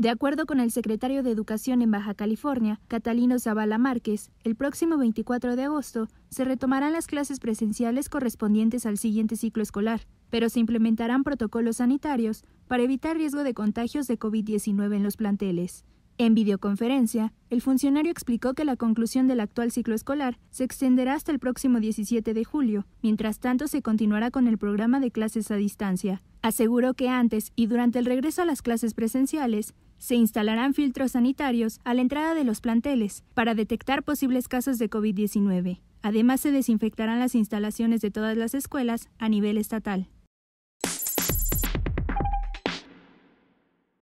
De acuerdo con el secretario de Educación en Baja California, Catalino Zavala Márquez, el próximo 24 de agosto se retomarán las clases presenciales correspondientes al siguiente ciclo escolar, pero se implementarán protocolos sanitarios para evitar riesgo de contagios de COVID-19 en los planteles. En videoconferencia, el funcionario explicó que la conclusión del actual ciclo escolar se extenderá hasta el próximo 17 de julio, mientras tanto se continuará con el programa de clases a distancia, Aseguró que antes y durante el regreso a las clases presenciales, se instalarán filtros sanitarios a la entrada de los planteles para detectar posibles casos de COVID-19. Además, se desinfectarán las instalaciones de todas las escuelas a nivel estatal.